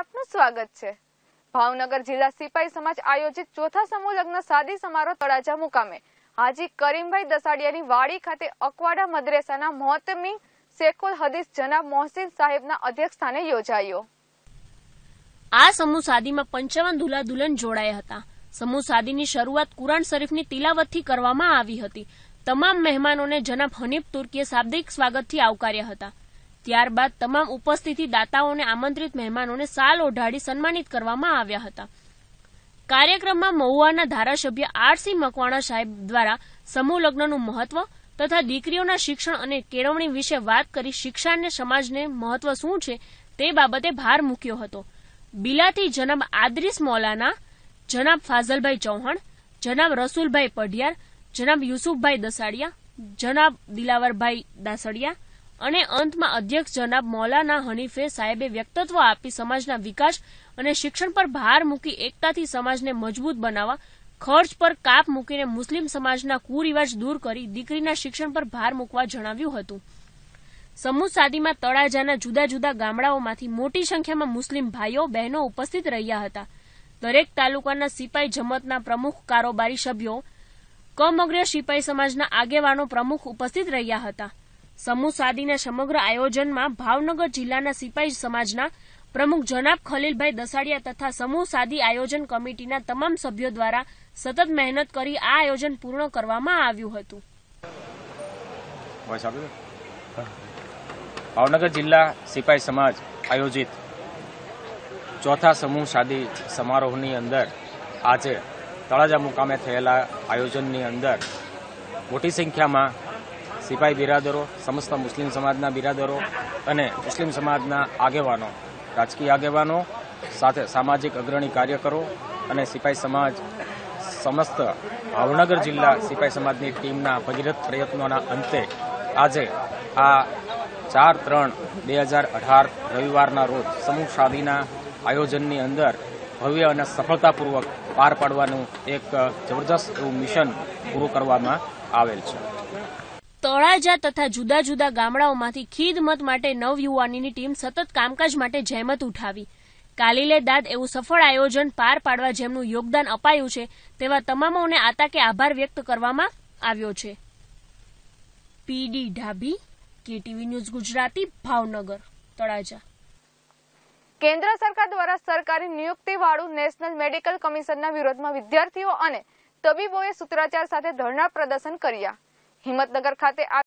આપનું સ્વાગત છે ભાવનગર જિલ્લા સિપાઈ સમાજ આયોજિત ચોથા સમૂહ લગ્ન સાદી સમારોહ તળાજા મુકામે હાજી કરીમભાઈ દસાડિયાની વાડી ખાતે અકવાડા મદ્રેસાના મોહતમી શેખુલ હદીસ જનાબ મોહસિન સાહેબના અધ્યક્ષસ્થાને યોજાયો આ સમૂહ સાદીમાં પંચાવન દુલા દુલ્હન જોડાયા હતા સમૂહ સાદીની શરૂઆત કુરાન શરીફની તિલાવતથી કરવામાં આવી હતી તમામ મહેમાનોને જનાબ હનીફ તુર્કીએ શાબ્દિક સ્વાગતથી આવકાર્યા હતા ત્યારબાદ તમામ ઉપસ્થિતિ દાતાઓને આમંત્રિત મહેમાનોને સાલ ઓઢાડી સન્માનિત કરવામાં આવ્યા હતા કાર્યક્રમમાં મહુવાના ધારાસભ્ય આરસી મકવાણા સાહેબ દ્વારા સમૂહ લગ્નનું મહત્વ તથા દીકરીઓના શિક્ષણ અને કેળવણી વિશે વાત કરી શિક્ષણને સમાજને મહત્વ શું છે તે બાબતે ભાર મૂક્યો હતો બિલાતી જનાબ આદરીસ મૌલાના જનાબ ફાઝલભાઈ ચૌહાણ જનાબ રસુલભાઈ પઢિયાર જનાબ યુસુફભાઈ દસાડિયા જનાબ દિલાવરભાઈ દાસડિયા અને અંતમાં અધ્યક્ષ જનાબ મૌલાના હનીફે સાહેબે વ્યક્તત્વ આપી સમાજના વિકાસ અને શિક્ષણ પર ભાર મૂકી એકતાથી સમાજને મજબૂત બનાવવા ખર્ચ પર કાપ મૂકીને મુસ્લિમ સમાજના કુરિવાજ દૂર કરી દીકરીના શિક્ષણ પર ભાર મૂકવા જણાવ્યું હતું સમૂહ સાદીમાં તળાજાના જુદા જુદા ગામડાઓમાંથી મોટી સંખ્યામાં મુસ્લિમ ભાઈઓ બહેનો ઉપસ્થિત રહ્યા હતા દરેક તાલુકાના સિપાઈ જમતના પ્રમુખ કારોબારી સભ્યો કમગ્ર સિપાઈ સમાજના આગેવાનો પ્રમુખ ઉપસ્થિત રહ્યા હતા સમૂહ સાદીના સમગ્ર આયોજનમાં ભાવનગર જિલ્લાના સિપાઈ સમાજના પ્રમુખ જનાબ ખલીલભાઈ દસાડિયા તથા સમૂહ સાદી આયોજન કમિટીના તમામ સભ્યો દ્વારા સતત મહેનત કરી આ આયોજન પૂર્ણ કરવામાં આવ્યું હતું ભાવનગર જિલ્લા સિપાઈ સમાજ આયોજિત ચોથા સમૂહ સાદી સમારોહની અંદર આજે તળાજા મુકામે થયેલા આયોજનની અંદર મોટી સંખ્યામાં સિપાઈ બિરાદરો સમસ્ત મુસ્લિમ સમાજના બિરાદરો અને મુસ્લિમ સમાજના આગેવાનો રાજકીય આગેવાનો સાથે સામાજિક અગ્રણી કાર્યકરો અને સિપાઈ સમાજ સમસ્ત ભાવનગર જિલ્લા સિપાઈ સમાજની ટીમના ભગીરથ પ્રયત્નોના અંતે આજે આ ચાર ત્રણ બે હજાર અઢાર રવિવારના રોજ સમૂહ શાદીના આયોજનની અંદર ભવ્ય અને સફળતાપૂર્વક પાર પાડવાનું એક જબરજસ્ત એવું મિશન પૂરું કરવામાં આવેલ છે તળાજા તથા જુદા જુદા ગામડાઓમાંથી ખીદમત માટે નવયુવાનીની ટીમ સતત કામકાજ માટે જહેમત ઉઠાવી કાલીલે દાદ એવું સફળ આયોજન પાર પાડવા જેમનું યોગદાન અપાયું છે તેવા તમામોને આ તકે આભાર વ્યક્ત કરવામાં આવ્યો છે પીડી ઢાબી કેટીવી ન્યૂઝ ગુજરાતી ભાવનગર તળાજા કેન્દ્ર સરકાર દ્વારા સરકારી નિયુક્તિ વાળું નેશનલ મેડિકલ કમિશનના વિરોધમાં વિદ્યાર્થીઓ અને તબીબોએ સૂત્રાચાર સાથે ધરણા પ્રદર્શન કર્યા હિંમતનગર ખાતે